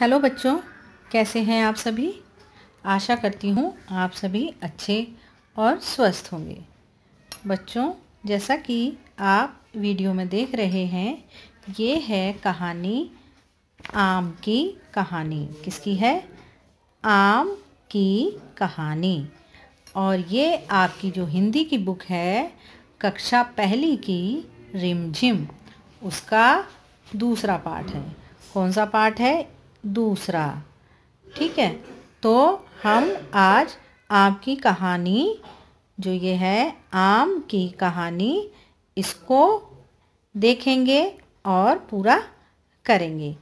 hello बच्चों कैसे हैं आप सभी आशा करती हूँ आप सभी अच्छे और स्वस्थ होंगे बच्चों जैसा कि आप वीडियो में देख रहे हैं ये है कहानी आम की कहानी किसकी है आम की कहानी और ये आपकी जो हिंदी की बुक है कक्षा पहली की रिमझिम उसका दूसरा पार्ट है कौन सा पार्ट है दूसरा ठीक है तो हम आज आपकी कहानी जो ये है आम की कहानी इसको देखेंगे और पूरा करेंगे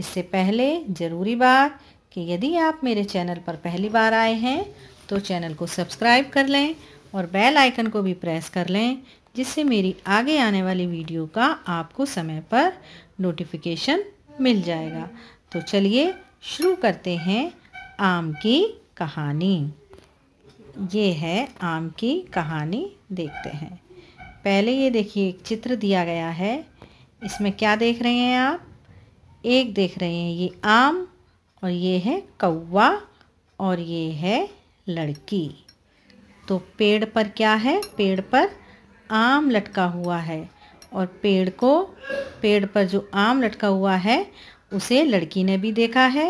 इससे पहले ज़रूरी बात कि यदि आप मेरे चैनल पर पहली बार आए हैं तो चैनल को सब्सक्राइब कर लें और बेल आइकन को भी प्रेस कर लें जिससे मेरी आगे आने वाली वीडियो का आपको समय पर नोटिफिकेशन मिल जाएगा तो चलिए शुरू करते हैं आम की कहानी ये है आम की कहानी देखते हैं पहले ये देखिए एक चित्र दिया गया है इसमें क्या देख रहे हैं आप एक देख रहे हैं ये आम और ये है कौवा और ये है लड़की तो पेड़ पर क्या है पेड़ पर आम लटका हुआ है और पेड़ को पेड़ पर जो आम लटका हुआ है उसे लड़की ने भी देखा है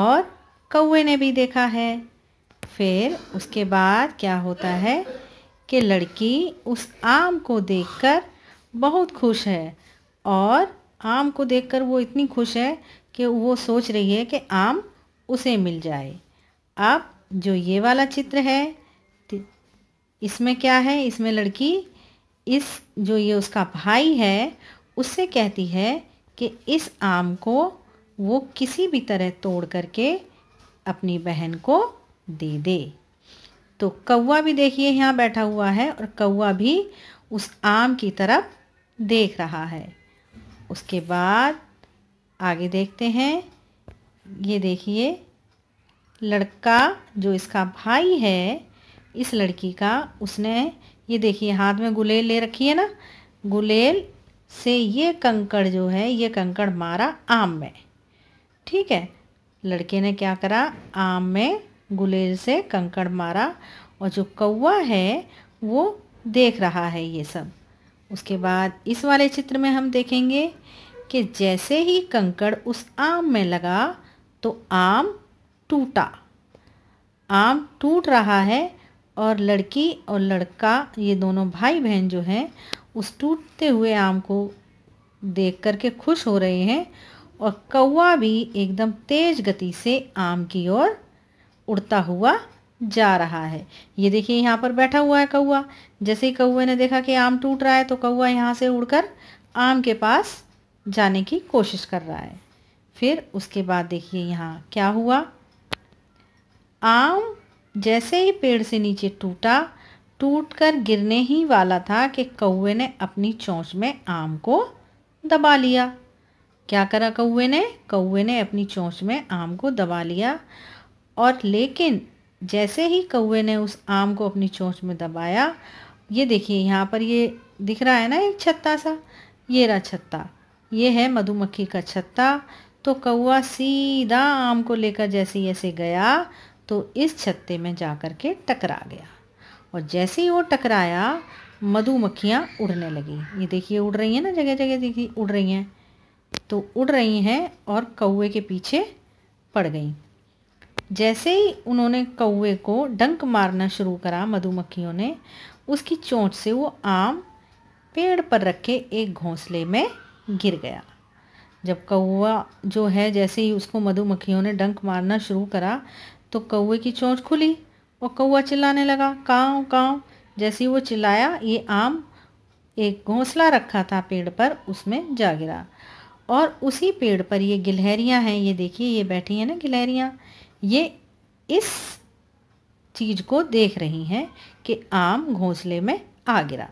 और कौए ने भी देखा है फिर उसके बाद क्या होता है कि लड़की उस आम को देखकर बहुत खुश है और आम को देखकर वो इतनी खुश है कि वो सोच रही है कि आम उसे मिल जाए अब जो ये वाला चित्र है इसमें क्या है इसमें लड़की इस जो ये उसका भाई है उससे कहती है कि इस आम को वो किसी भी तरह तोड़ करके अपनी बहन को दे दे तो कौआ भी देखिए यहाँ बैठा हुआ है और कौआ भी उस आम की तरफ देख रहा है उसके बाद आगे देखते हैं ये देखिए लड़का जो इसका भाई है इस लड़की का उसने ये देखिए हाथ में गुलेल ले रखी है ना गुलेल से ये कंकड़ जो है ये कंकड़ मारा आम में ठीक है लड़के ने क्या करा आम में गुलेल से कंकड़ मारा और जो कौआ है वो देख रहा है ये सब उसके बाद इस वाले चित्र में हम देखेंगे कि जैसे ही कंकड़ उस आम में लगा तो आम टूटा आम टूट रहा है और लड़की और लड़का ये दोनों भाई बहन जो हैं उस टूटते हुए आम को देख कर के खुश हो रहे हैं और कौवा भी एकदम तेज गति से आम की ओर उड़ता हुआ जा रहा है ये देखिए यहाँ पर बैठा हुआ है कौआ जैसे ही कौए ने देखा कि आम टूट रहा है तो कौआ यहाँ से उड़कर आम के पास जाने की कोशिश कर रहा है फिर उसके बाद देखिए यहाँ क्या हुआ आम जैसे ही पेड़ से नीचे टूटा टूटकर गिरने ही वाला था कि कौए ने अपनी चोंच में आम को दबा लिया क्या करा कौए ने कौए ने अपनी चोंच में आम को दबा लिया और लेकिन जैसे ही कौए ने उस आम को अपनी चोंच में दबाया ये देखिए यहाँ पर ये दिख रहा है ना एक छत्ता सा ये रहा छत्ता ये है मधुमक्खी का छत्ता तो कौआ सीधा आम को लेकर जैसे जैसे गया तो इस छत्ते में जा कर के टकरा गया और जैसे ही वो टकराया मधुमक्खियाँ उड़ने लगी ये देखिए उड़ रही हैं ना जगह जगह देखिए उड़ रही हैं तो उड़ रही हैं और कौए के पीछे पड़ गई जैसे ही उन्होंने कौए को डंक मारना शुरू करा मधुमक्खियों ने उसकी चोंच से वो आम पेड़ पर रखे एक घोंसले में गिर गया जब कौआ जो है जैसे ही उसको मधुमक्खियों ने डंक मारना शुरू करा तो कौए की चोंच खुली वो कौआ चिल्लाने लगा काँव काँव जैसे वो चिल्लाया ये आम एक घोंसला रखा था पेड़ पर उसमें जा गिरा और उसी पेड़ पर ये गिलहरियाँ हैं ये देखिए ये बैठी हैं ना गिलहरियाँ ये इस चीज़ को देख रही हैं कि आम घोंसले में आ गिरा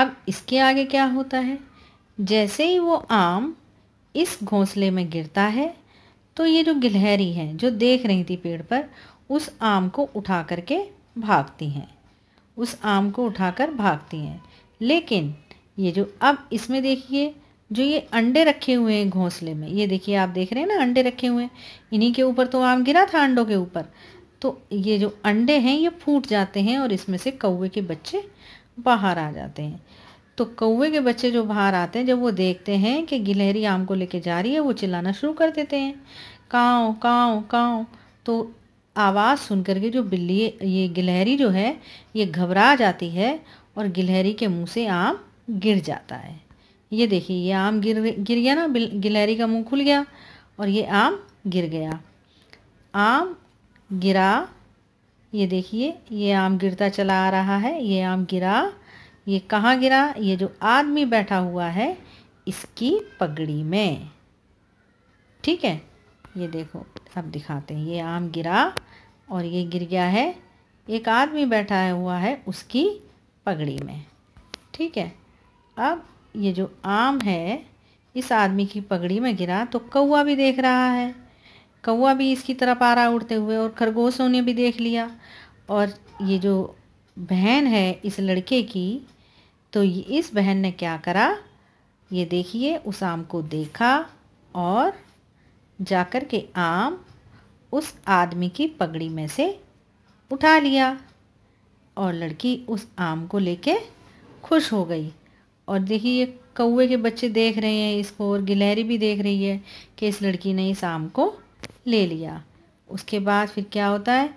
अब इसके आगे क्या होता है जैसे ही वो आम इस घोंसले में गिरता है तो ये जो गिलहरी है जो देख रही थी पेड़ पर उस आम को उठा करके भागती हैं उस आम को उठाकर भागती हैं लेकिन ये जो अब इसमें देखिए जो ये अंडे रखे हुए हैं घोंसले में ये देखिए आप देख रहे हैं ना अंडे रखे हुए हैं इन्हीं के ऊपर तो आम गिरा था अंडों के ऊपर तो ये जो अंडे हैं ये फूट जाते हैं और इसमें से कौए के बच्चे बाहर आ जाते हैं तो कौए के बच्चे जो बाहर आते हैं जब वो देखते हैं कि गिलहरी आम को लेके जा रही है वो चिल्लाना शुरू कर देते हैं काँव काँव काँव तो आवाज़ सुन करके जो बिल्ली ये गिलहरी जो है ये घबरा जाती है और गिलहरी के मुंह से आम गिर जाता है ये देखिए ये आम गिर गिर गया ना गिलहरी का मुंह खुल गया और ये आम गिर गया आम गिरा ये देखिए ये आम गिरता चला आ रहा है ये आम गिरा ये कहाँ गिरा ये जो आदमी बैठा हुआ है इसकी पगड़ी में ठीक है ये देखो अब दिखाते हैं ये आम गिरा और ये गिर गया है एक आदमी बैठा हुआ है उसकी पगड़ी में ठीक है अब ये जो आम है इस आदमी की पगड़ी में गिरा तो कौआ भी देख रहा है कौआ भी इसकी तरफ आ रहा उड़ते हुए और खरगोशों ने भी देख लिया और ये जो बहन है इस लड़के की तो इस बहन ने क्या करा ये देखिए उस आम को देखा और जाकर के आम उस आदमी की पगड़ी में से उठा लिया और लड़की उस आम को लेके खुश हो गई और देखिए ये कौए के बच्चे देख रहे हैं इसको और गिलहरी भी देख रही है कि इस लड़की ने इस आम को ले लिया उसके बाद फिर क्या होता है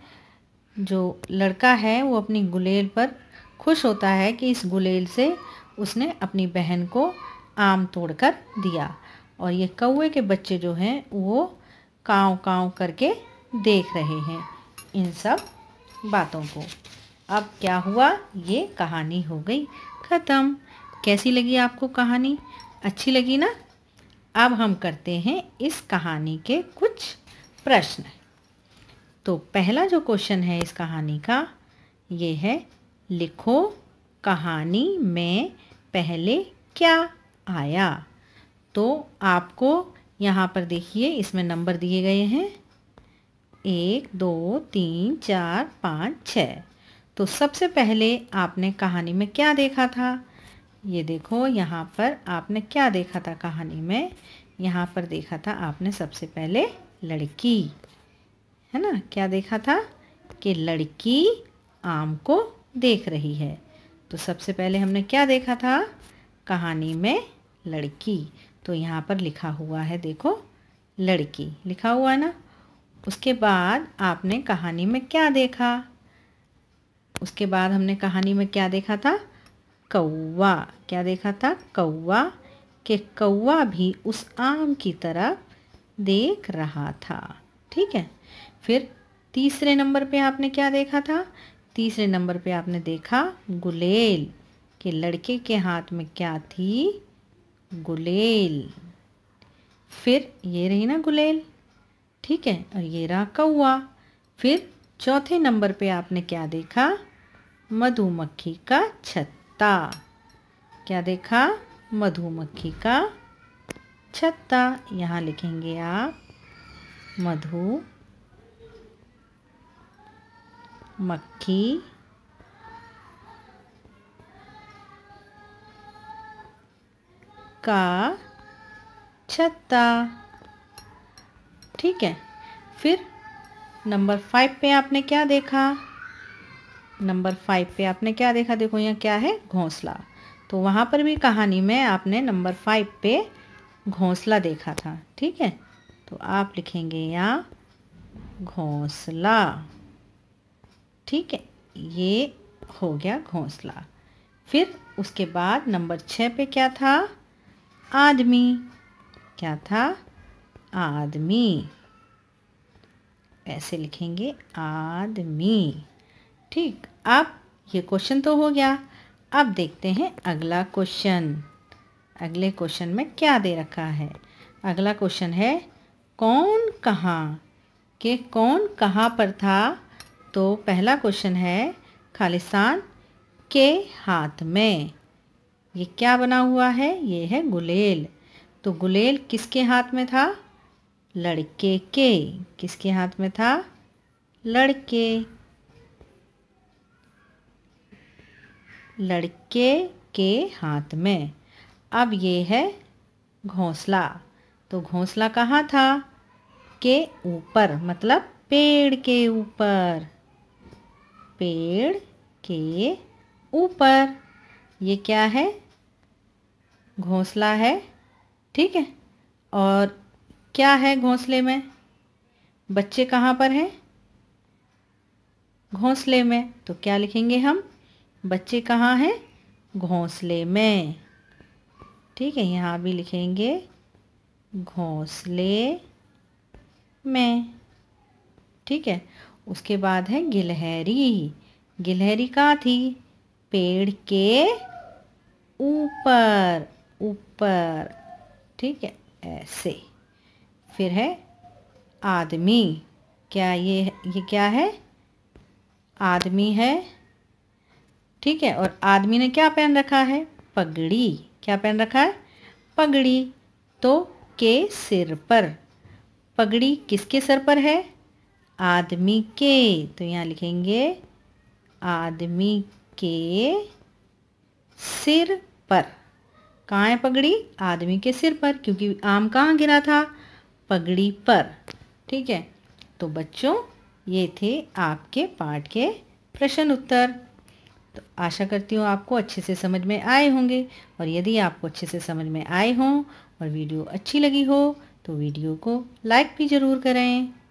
जो लड़का है वो अपनी गुलेल पर खुश होता है कि इस गुलेल से उसने अपनी बहन को आम तोड़कर दिया और ये कौए के बच्चे जो हैं वो काँव काँव करके देख रहे हैं इन सब बातों को अब क्या हुआ ये कहानी हो गई ख़त्म कैसी लगी आपको कहानी अच्छी लगी ना अब हम करते हैं इस कहानी के कुछ प्रश्न तो पहला जो क्वेश्चन है इस कहानी का ये है लिखो कहानी में पहले क्या आया तो आपको यहाँ पर देखिए इसमें नंबर दिए गए हैं एक दो तीन चार पाँच छ तो सबसे पहले आपने कहानी में क्या देखा था ये देखो यहाँ पर आपने क्या देखा था कहानी में यहाँ पर देखा था आपने सबसे पहले लड़की है ना क्या देखा था कि लड़की आम को देख रही है तो सबसे पहले हमने क्या देखा था कहानी में लड़की तो यहाँ पर लिखा हुआ है देखो लड़की लिखा हुआ है ना उसके बाद आपने कहानी में क्या देखा उसके बाद हमने कहानी में क्या देखा था कौवा क्या देखा था कौवा के कौवा भी उस आम की तरफ देख रहा था ठीक है फिर तीसरे नंबर पे आपने क्या देखा था तीसरे नंबर पे आपने देखा गुलेल के लड़के के हाथ में क्या थी गुलेल फिर ये रही ना गुलेल ठीक है और ये रहा कौआ फिर चौथे नंबर पे आपने क्या देखा मधुमक्खी का छत्ता क्या देखा मधुमक्खी का छत्ता यहाँ लिखेंगे आप मधु मक्खी का छत्ता ठीक है फिर नंबर फाइव पे आपने क्या देखा नंबर फाइव पे आपने क्या देखा देखो यहाँ क्या है घोंसला तो वहाँ पर भी कहानी में आपने नंबर फाइव पे घोंसला देखा था ठीक है तो आप लिखेंगे यहाँ घोंसला ठीक है ये हो गया घोंसला फिर उसके बाद नंबर छः पे क्या था आदमी क्या था आदमी ऐसे लिखेंगे आदमी ठीक अब ये क्वेश्चन तो हो गया अब देखते हैं अगला क्वेश्चन अगले क्वेश्चन में क्या दे रखा है अगला क्वेश्चन है कौन कहाँ के कौन कहाँ पर था तो पहला क्वेश्चन है खालिस्तान के हाथ में ये क्या बना हुआ है ये है गुलेल तो गुलेल किसके हाथ में था लड़के के किसके हाथ में था लड़के लड़के के हाथ में अब ये है घोंसला तो घोंसला कहाँ था के ऊपर मतलब पेड़ के ऊपर पेड़ के ऊपर ये क्या है घोंसला है ठीक है और क्या है घोंसले में बच्चे कहाँ पर हैं घोंसले में तो क्या लिखेंगे हम बच्चे कहाँ हैं घोंसले में ठीक है यहाँ भी लिखेंगे घोंसले में ठीक है उसके बाद है गिलहरी गिलहरी कहाँ थी पेड़ के ऊपर ऊपर ठीक है ऐसे फिर है आदमी क्या ये ये क्या है आदमी है ठीक है और आदमी ने क्या पहन रखा है पगड़ी क्या पहन रखा है पगड़ी तो के सिर पर पगड़ी किसके सर पर है आदमी के तो यहाँ लिखेंगे आदमी के सिर पर कहाँ है पगड़ी आदमी के सिर पर क्योंकि आम कहाँ गिरा था पगड़ी पर ठीक है तो बच्चों ये थे आपके पाठ के प्रश्न उत्तर तो आशा करती हूँ आपको अच्छे से समझ में आए होंगे और यदि आपको अच्छे से समझ में आए हों और वीडियो अच्छी लगी हो तो वीडियो को लाइक भी ज़रूर करें